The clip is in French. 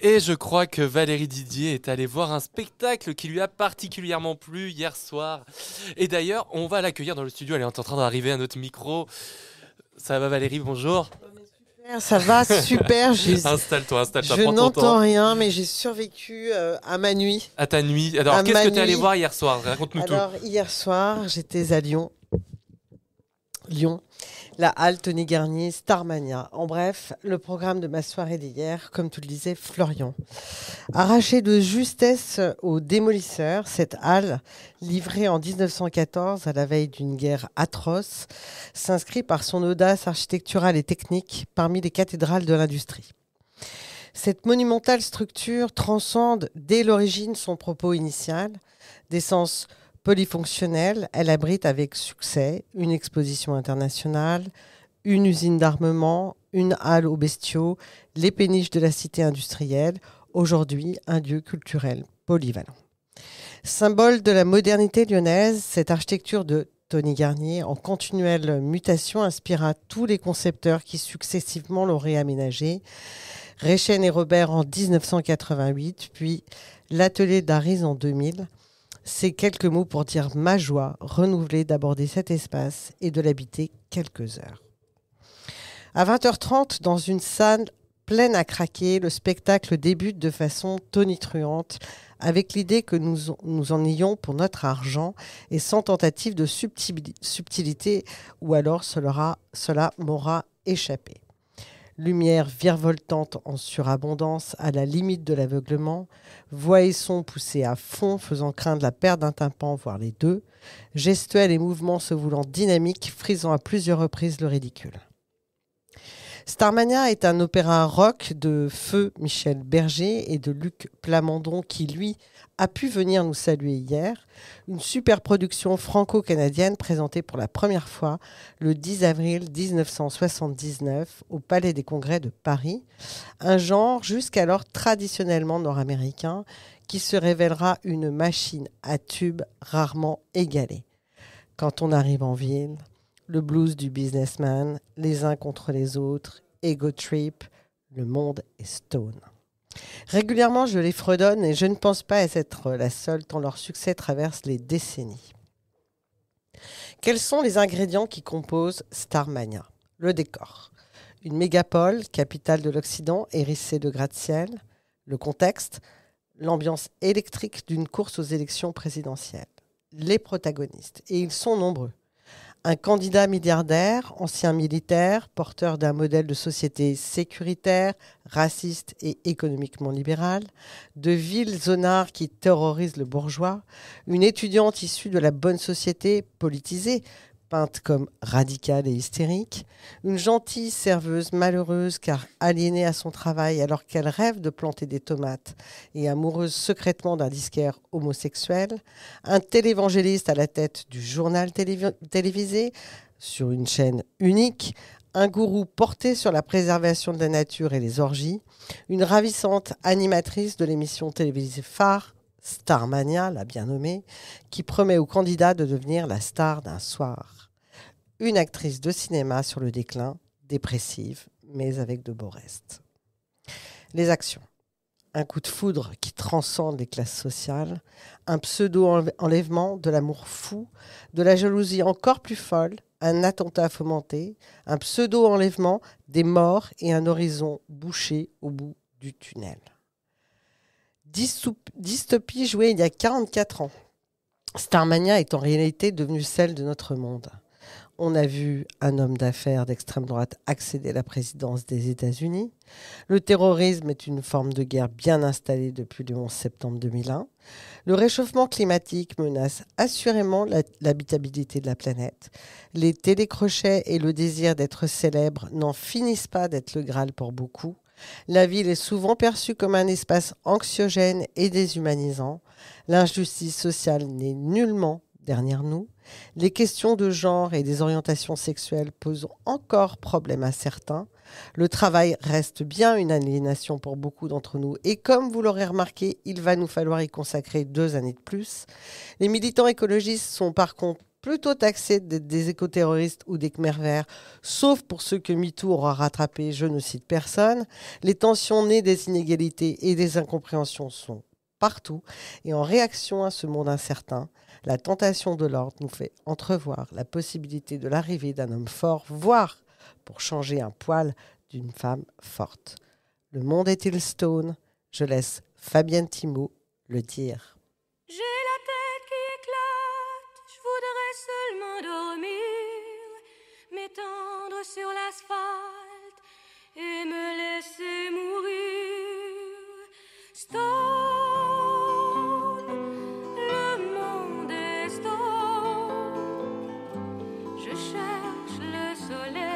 Et je crois que Valérie Didier est allée voir un spectacle qui lui a particulièrement plu hier soir. Et d'ailleurs, on va l'accueillir dans le studio. Elle est en train d'arriver à notre micro. Ça va Valérie, bonjour. Ça va super. installe-toi, installe-toi. Je n'entends rien, mais j'ai survécu euh, à ma nuit. À ta nuit. Alors, qu'est-ce que tu es allé voir hier soir Raconte-nous tout. Alors, hier soir, j'étais à Lyon. Lyon. La halle Tony Garnier, Starmania. En bref, le programme de ma soirée d'hier, comme tu le disais, Florian. Arrachée de justesse aux démolisseurs, cette halle, livrée en 1914 à la veille d'une guerre atroce, s'inscrit par son audace architecturale et technique parmi les cathédrales de l'industrie. Cette monumentale structure transcende dès l'origine son propos initial, d'essence Polyfonctionnelle, elle abrite avec succès une exposition internationale, une usine d'armement, une halle aux bestiaux, les péniches de la cité industrielle, aujourd'hui un lieu culturel polyvalent. Symbole de la modernité lyonnaise, cette architecture de Tony Garnier en continuelle mutation inspira tous les concepteurs qui successivement l'ont réaménagée. Rechen et Robert en 1988, puis l'atelier d'Aris en 2000. Ces quelques mots pour dire ma joie renouvelée d'aborder cet espace et de l'habiter quelques heures. À 20h30, dans une salle pleine à craquer, le spectacle débute de façon tonitruante, avec l'idée que nous, nous, en ayons pour notre argent et sans tentative de subtilité, ou alors cela m'aura échappé. Lumière virevoltante en surabondance à la limite de l'aveuglement, voix et son poussés à fond faisant craindre la perte d'un tympan, voire les deux, gestuelles et mouvements se voulant dynamiques, frisant à plusieurs reprises le ridicule. Starmania est un opéra rock de Feu Michel Berger et de Luc Plamondon qui, lui, a pu venir nous saluer hier. Une super production franco-canadienne présentée pour la première fois le 10 avril 1979 au Palais des Congrès de Paris. Un genre jusqu'alors traditionnellement nord-américain qui se révélera une machine à tubes rarement égalée. Quand on arrive en ville, le blues du businessman, les uns contre les autres, ego trip, le monde est stone. Régulièrement, je les fredonne et je ne pense pas être la seule tant leur succès traverse les décennies. Quels sont les ingrédients qui composent Starmania Le décor. Une mégapole, capitale de l'Occident, hérissée de gratte-ciel. Le contexte, l'ambiance électrique d'une course aux élections présidentielles. Les protagonistes, et ils sont nombreux un candidat milliardaire, ancien militaire, porteur d'un modèle de société sécuritaire, raciste et économiquement libéral, de villes zonards qui terrorise le bourgeois, une étudiante issue de la bonne société politisée, peinte comme radicale et hystérique, une gentille serveuse malheureuse car aliénée à son travail alors qu'elle rêve de planter des tomates et amoureuse secrètement d'un disquaire homosexuel, un télévangéliste à la tête du journal télévisé sur une chaîne unique, un gourou porté sur la préservation de la nature et les orgies, une ravissante animatrice de l'émission télévisée phare Starmania, la bien nommée, qui promet aux candidats de devenir la star d'un soir une actrice de cinéma sur le déclin, dépressive, mais avec de beaux restes. Les actions. Un coup de foudre qui transcende les classes sociales, un pseudo-enlèvement de l'amour fou, de la jalousie encore plus folle, un attentat fomenté, un pseudo-enlèvement, des morts et un horizon bouché au bout du tunnel. Dystopie jouée il y a 44 ans. Starmania est en réalité devenue celle de notre monde. On a vu un homme d'affaires d'extrême droite accéder à la présidence des États-Unis. Le terrorisme est une forme de guerre bien installée depuis le 11 septembre 2001. Le réchauffement climatique menace assurément l'habitabilité de la planète. Les télécrochets et le désir d'être célèbre n'en finissent pas d'être le Graal pour beaucoup. La ville est souvent perçue comme un espace anxiogène et déshumanisant. L'injustice sociale n'est nullement derrière nous, les questions de genre et des orientations sexuelles posent encore problème à certains. Le travail reste bien une aliénation pour beaucoup d'entre nous et comme vous l'aurez remarqué, il va nous falloir y consacrer deux années de plus. Les militants écologistes sont par contre plutôt taxés d'être des écoterroristes ou des Khmer verts, sauf pour ceux que MeToo aura rattrapé, je ne cite personne. Les tensions nées des inégalités et des incompréhensions sont partout, et en réaction à ce monde incertain, la tentation de l'ordre nous fait entrevoir la possibilité de l'arrivée d'un homme fort, voire, pour changer un poil, d'une femme forte. Le monde est-il stone Je laisse Fabienne Timo le dire. J'ai la tête qui éclate, je voudrais seulement dormir, m'étendre sur l'asphalte Je cherche le soleil.